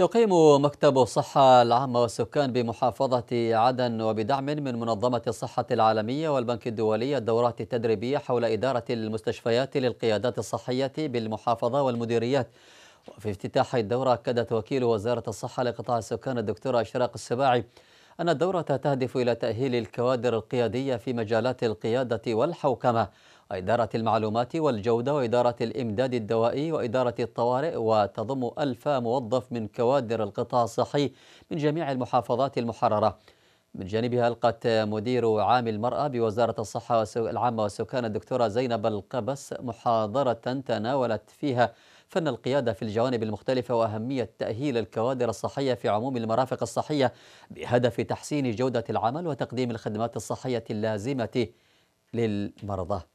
يقيم مكتب الصحة العامة والسكان بمحافظة عدن وبدعم من منظمة الصحة العالمية والبنك الدولي الدورات التدريبية حول إدارة المستشفيات للقيادات الصحية بالمحافظة والمديريات وفي افتتاح الدورة أكدت وكيل وزارة الصحة لقطاع السكان الدكتورة أشراق السباعي أن الدورة تهدف إلى تأهيل الكوادر القيادية في مجالات القيادة والحوكمة إدارة المعلومات والجودة وإدارة الإمداد الدوائي وإدارة الطوارئ وتضم ألف موظف من كوادر القطاع الصحي من جميع المحافظات المحررة من جانبها ألقت مدير عام المرأة بوزارة الصحة العامة والسكان الدكتورة زينب القبس محاضرة تناولت فيها فن القيادة في الجوانب المختلفة وأهمية تأهيل الكوادر الصحية في عموم المرافق الصحية بهدف تحسين جودة العمل وتقديم الخدمات الصحية اللازمة للمرضى